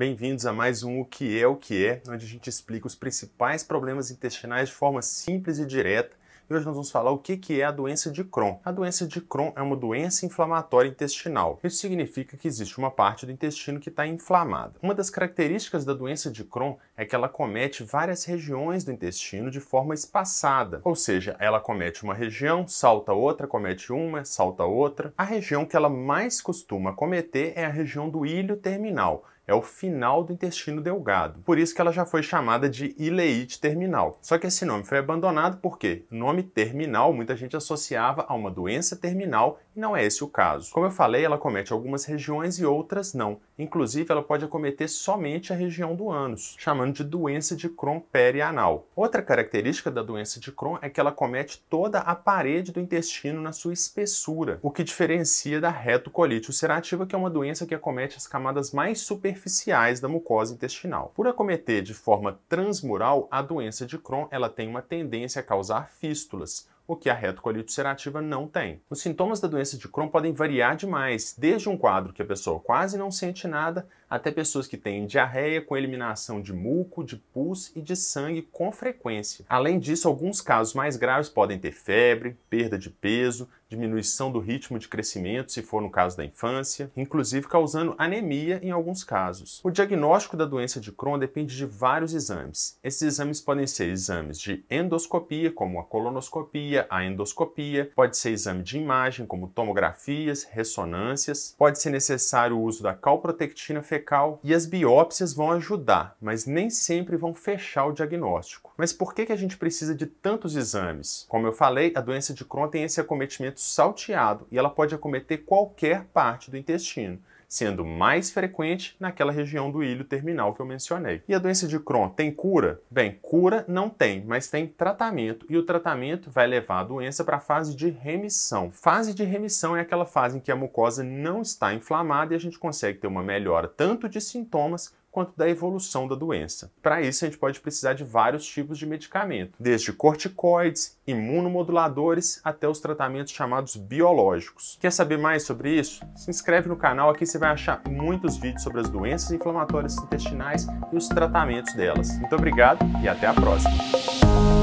Bem-vindos a mais um O que é o que é, onde a gente explica os principais problemas intestinais de forma simples e direta. E hoje nós vamos falar o que é a doença de Crohn. A doença de Crohn é uma doença inflamatória intestinal. Isso significa que existe uma parte do intestino que está inflamada. Uma das características da doença de Crohn é que ela comete várias regiões do intestino de forma espaçada, ou seja, ela comete uma região, salta outra, comete uma, salta outra. A região que ela mais costuma cometer é a região do ilho terminal é o final do intestino delgado. Por isso que ela já foi chamada de ileite terminal. Só que esse nome foi abandonado porque o nome terminal muita gente associava a uma doença terminal e não é esse o caso. Como eu falei, ela comete algumas regiões e outras não. Inclusive, ela pode acometer somente a região do ânus, chamando de doença de Crohn perianal. Outra característica da doença de Crohn é que ela comete toda a parede do intestino na sua espessura, o que diferencia da retocolite ulcerativa, que é uma doença que acomete as camadas mais superficiais superficiais da mucosa intestinal. Por acometer de forma transmural, a doença de Crohn ela tem uma tendência a causar fístulas, o que a retocolite ulcerativa não tem. Os sintomas da doença de Crohn podem variar demais, desde um quadro que a pessoa quase não sente nada, até pessoas que têm diarreia com eliminação de muco, de pus e de sangue com frequência. Além disso, alguns casos mais graves podem ter febre, perda de peso, diminuição do ritmo de crescimento, se for no caso da infância, inclusive causando anemia em alguns casos. O diagnóstico da doença de Crohn depende de vários exames. Esses exames podem ser exames de endoscopia, como a colonoscopia, cirurgia, a endoscopia, pode ser exame de imagem, como tomografias, ressonâncias, pode ser necessário o uso da calprotectina fecal e as biópsias vão ajudar, mas nem sempre vão fechar o diagnóstico. Mas por que, que a gente precisa de tantos exames? Como eu falei, a doença de Crohn tem esse acometimento salteado e ela pode acometer qualquer parte do intestino sendo mais frequente naquela região do ilho terminal que eu mencionei. E a doença de Crohn tem cura? Bem, cura não tem, mas tem tratamento e o tratamento vai levar a doença para a fase de remissão. Fase de remissão é aquela fase em que a mucosa não está inflamada e a gente consegue ter uma melhora tanto de sintomas quanto da evolução da doença. Para isso, a gente pode precisar de vários tipos de medicamento, desde corticoides, imunomoduladores até os tratamentos chamados biológicos. Quer saber mais sobre isso? Se inscreve no canal, aqui você vai achar muitos vídeos sobre as doenças inflamatórias intestinais e os tratamentos delas. Muito obrigado e até a próxima!